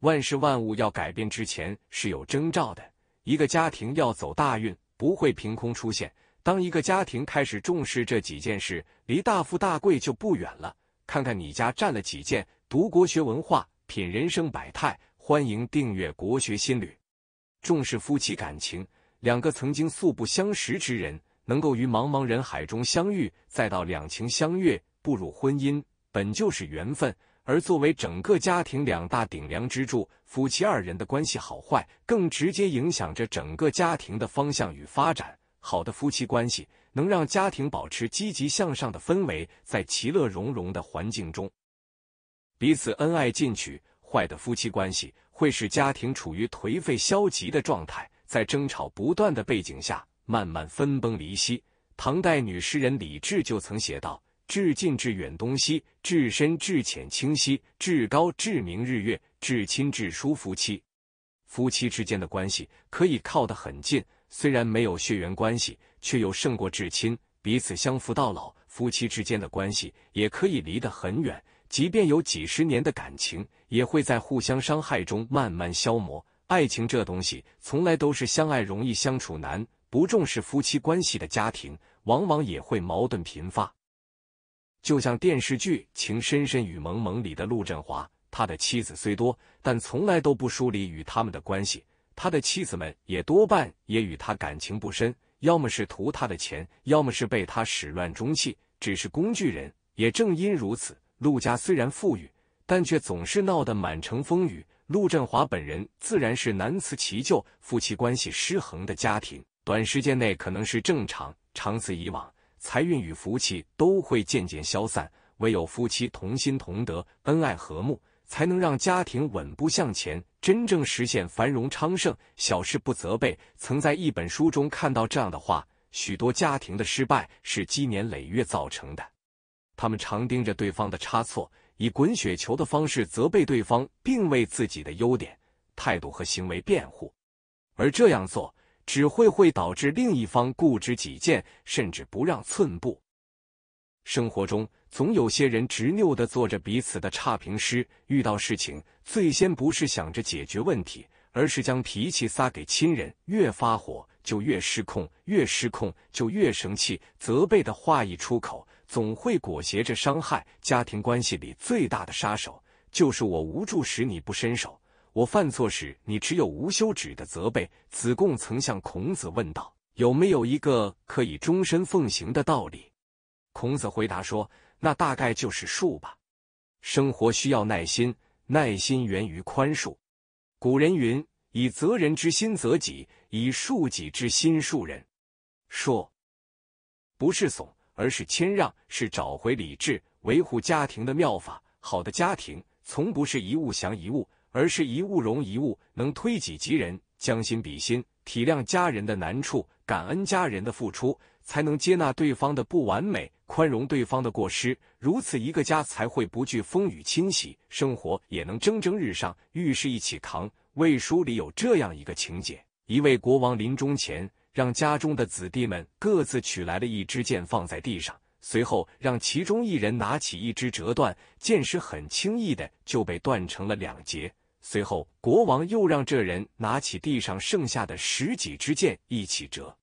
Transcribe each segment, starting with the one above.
万事万物要改变之前是有征兆的。一个家庭要走大运不会凭空出现。当一个家庭开始重视这几件事，离大富大贵就不远了。看看你家占了几件？读国学文化，品人生百态。欢迎订阅《国学心旅》。重视夫妻感情，两个曾经素不相识之人，能够于茫茫人海中相遇，再到两情相悦，步入婚姻，本就是缘分。而作为整个家庭两大顶梁支柱，夫妻二人的关系好坏，更直接影响着整个家庭的方向与发展。好的夫妻关系能让家庭保持积极向上的氛围，在其乐融融的环境中，彼此恩爱进取；坏的夫妻关系会使家庭处于颓废消极的状态，在争吵不断的背景下，慢慢分崩离析。唐代女诗人李治就曾写道。至近至远东西，至深至浅清晰，至高至明日月，至亲至疏夫妻。夫妻之间的关系可以靠得很近，虽然没有血缘关系，却又胜过至亲，彼此相扶到老。夫妻之间的关系也可以离得很远，即便有几十年的感情，也会在互相伤害中慢慢消磨。爱情这东西，从来都是相爱容易相处难。不重视夫妻关系的家庭，往往也会矛盾频发。就像电视剧《情深深雨蒙蒙》里的陆振华，他的妻子虽多，但从来都不梳理与他们的关系。他的妻子们也多半也与他感情不深，要么是图他的钱，要么是被他始乱终弃，只是工具人。也正因如此，陆家虽然富裕，但却总是闹得满城风雨。陆振华本人自然是难辞其咎。夫妻关系失衡的家庭，短时间内可能是正常，长此以往。财运与福气都会渐渐消散，唯有夫妻同心同德、恩爱和睦，才能让家庭稳步向前，真正实现繁荣昌盛。小事不责备。曾在一本书中看到这样的话：许多家庭的失败是积年累月造成的，他们常盯着对方的差错，以滚雪球的方式责备对方，并为自己的优点、态度和行为辩护，而这样做。只会会导致另一方固执己见，甚至不让寸步。生活中，总有些人执拗的做着彼此的差评师，遇到事情，最先不是想着解决问题，而是将脾气撒给亲人。越发火就越失控，越失控就越生气。责备的话一出口，总会裹挟着伤害。家庭关系里最大的杀手，就是我无助时你不伸手。我犯错时，你只有无休止的责备。子贡曾向孔子问道：“有没有一个可以终身奉行的道理？”孔子回答说：“那大概就是恕吧。生活需要耐心，耐心源于宽恕。古人云：‘以责人之心责己，以恕己之心恕人。’恕不是怂，而是谦让，是找回理智、维护家庭的妙法。好的家庭，从不是一物降一物。”而是一物容一物，能推己及人，将心比心，体谅家人的难处，感恩家人的付出，才能接纳对方的不完美，宽容对方的过失。如此一个家才会不惧风雨侵袭，生活也能蒸蒸日上。遇事一起扛。魏书里有这样一个情节：一位国王临终前，让家中的子弟们各自取来了一支箭，放在地上，随后让其中一人拿起一支折断，箭矢很轻易的就被断成了两截。随后，国王又让这人拿起地上剩下的十几支箭，一起折，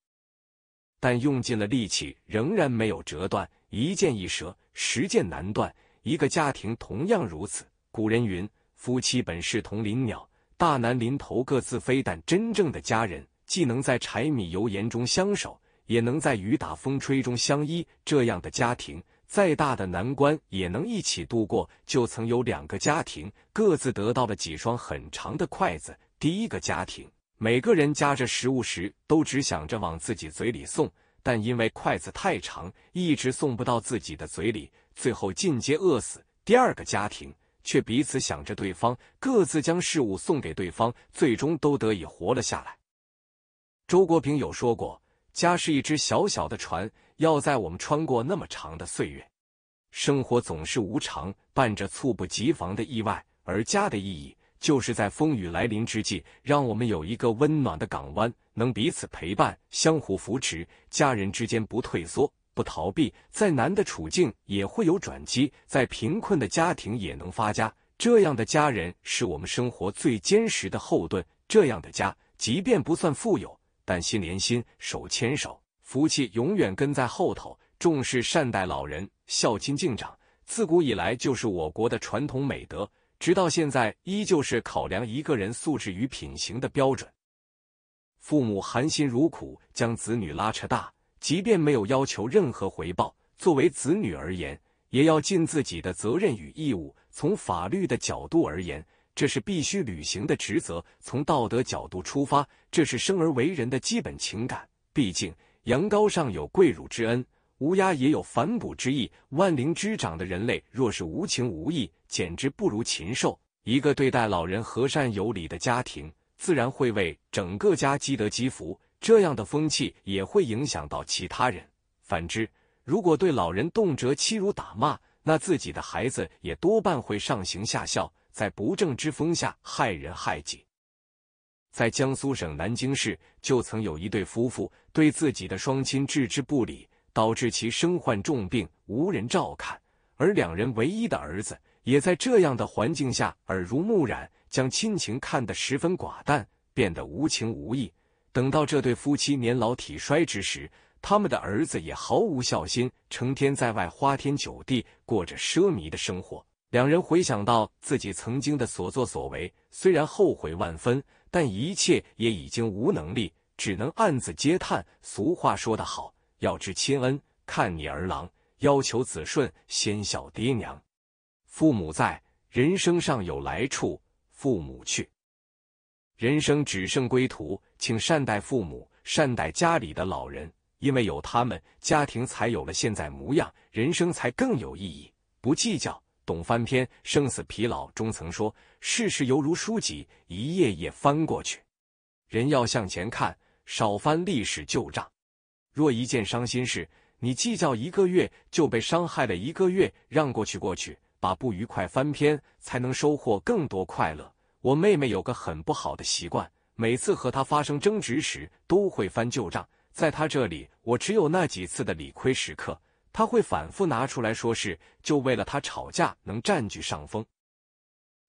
但用尽了力气，仍然没有折断。一箭一折，十箭难断。一个家庭同样如此。古人云：“夫妻本是同林鸟，大难临头各自飞。”但真正的家人，既能在柴米油盐中相守，也能在雨打风吹中相依。这样的家庭。再大的难关也能一起度过。就曾有两个家庭，各自得到了几双很长的筷子。第一个家庭，每个人夹着食物时都只想着往自己嘴里送，但因为筷子太长，一直送不到自己的嘴里，最后进阶饿死。第二个家庭却彼此想着对方，各自将事物送给对方，最终都得以活了下来。周国平有说过：“家是一只小小的船。”要在我们穿过那么长的岁月，生活总是无常，伴着猝不及防的意外。而家的意义，就是在风雨来临之际，让我们有一个温暖的港湾，能彼此陪伴，相互扶持。家人之间不退缩，不逃避，再难的处境也会有转机，在贫困的家庭也能发家。这样的家人是我们生活最坚实的后盾。这样的家，即便不算富有，但心连心，手牵手。福气永远跟在后头，重视善待老人、孝亲敬长，自古以来就是我国的传统美德，直到现在依旧是考量一个人素质与品行的标准。父母含辛茹苦将子女拉扯大，即便没有要求任何回报，作为子女而言，也要尽自己的责任与义务。从法律的角度而言，这是必须履行的职责；从道德角度出发，这是生而为人的基本情感。毕竟。羊羔上有跪乳之恩，乌鸦也有反哺之意。万灵之长的人类若是无情无义，简直不如禽兽。一个对待老人和善有礼的家庭，自然会为整个家积德积福。这样的风气也会影响到其他人。反之，如果对老人动辄欺辱打骂，那自己的孩子也多半会上行下效，在不正之风下害人害己。在江苏省南京市，就曾有一对夫妇对自己的双亲置之不理，导致其身患重病无人照看，而两人唯一的儿子也在这样的环境下耳濡目染，将亲情看得十分寡淡，变得无情无义。等到这对夫妻年老体衰之时，他们的儿子也毫无孝心，成天在外花天酒地，过着奢靡的生活。两人回想到自己曾经的所作所为，虽然后悔万分，但一切也已经无能力，只能暗自嗟叹。俗话说得好，要知亲恩，看你儿郎；要求子顺，先孝爹娘。父母在，人生尚有来处；父母去，人生只剩归途。请善待父母，善待家里的老人，因为有他们，家庭才有了现在模样，人生才更有意义。不计较。懂翻篇，生死疲劳中曾说，世事犹如书籍，一页页翻过去。人要向前看，少翻历史旧账。若一件伤心事，你计较一个月，就被伤害了一个月，让过去过去，把不愉快翻篇，才能收获更多快乐。我妹妹有个很不好的习惯，每次和她发生争执时，都会翻旧账。在她这里，我只有那几次的理亏时刻。他会反复拿出来说事，就为了他吵架能占据上风。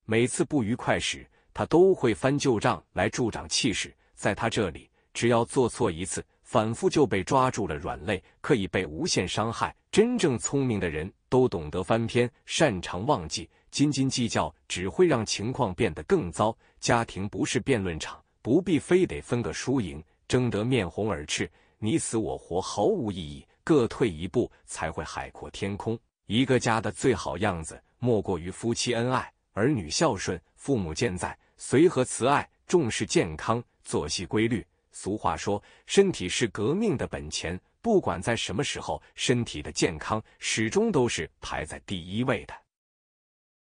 每次不愉快时，他都会翻旧账来助长气势。在他这里，只要做错一次，反复就被抓住了软肋，可以被无限伤害。真正聪明的人都懂得翻篇，擅长忘记。斤斤计较只会让情况变得更糟。家庭不是辩论场，不必非得分个输赢，争得面红耳赤，你死我活，毫无意义。各退一步，才会海阔天空。一个家的最好样子，莫过于夫妻恩爱，儿女孝顺，父母健在，随和慈爱，重视健康，作息规律。俗话说，身体是革命的本钱。不管在什么时候，身体的健康始终都是排在第一位的。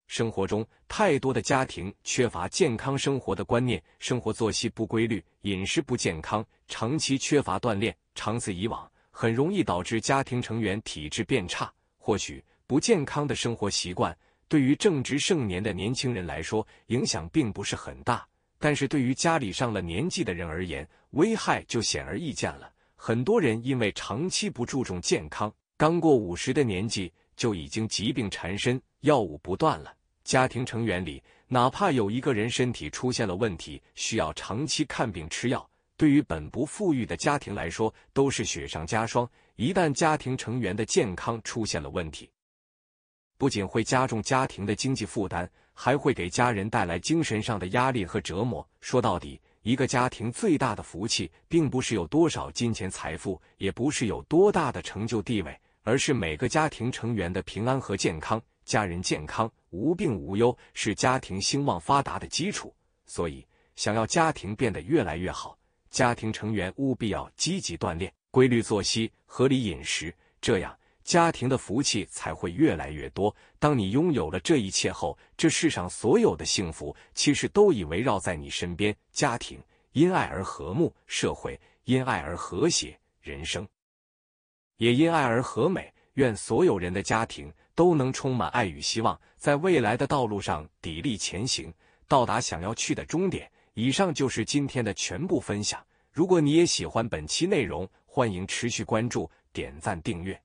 生活中，太多的家庭缺乏健康生活的观念，生活作息不规律，饮食不健康，长期缺乏锻炼，长此以往。很容易导致家庭成员体质变差。或许不健康的生活习惯对于正值盛年的年轻人来说影响并不是很大，但是对于家里上了年纪的人而言，危害就显而易见了。很多人因为长期不注重健康，刚过五十的年纪就已经疾病缠身，药物不断了。家庭成员里哪怕有一个人身体出现了问题，需要长期看病吃药。对于本不富裕的家庭来说，都是雪上加霜。一旦家庭成员的健康出现了问题，不仅会加重家庭的经济负担，还会给家人带来精神上的压力和折磨。说到底，一个家庭最大的福气，并不是有多少金钱财富，也不是有多大的成就地位，而是每个家庭成员的平安和健康。家人健康、无病无忧，是家庭兴旺发达的基础。所以，想要家庭变得越来越好。家庭成员务必要积极锻炼、规律作息、合理饮食，这样家庭的福气才会越来越多。当你拥有了这一切后，这世上所有的幸福其实都已围绕在你身边。家庭因爱而和睦，社会因爱而和谐，人生也因爱而和美。愿所有人的家庭都能充满爱与希望，在未来的道路上砥砺前行，到达想要去的终点。以上就是今天的全部分享。如果你也喜欢本期内容，欢迎持续关注、点赞、订阅。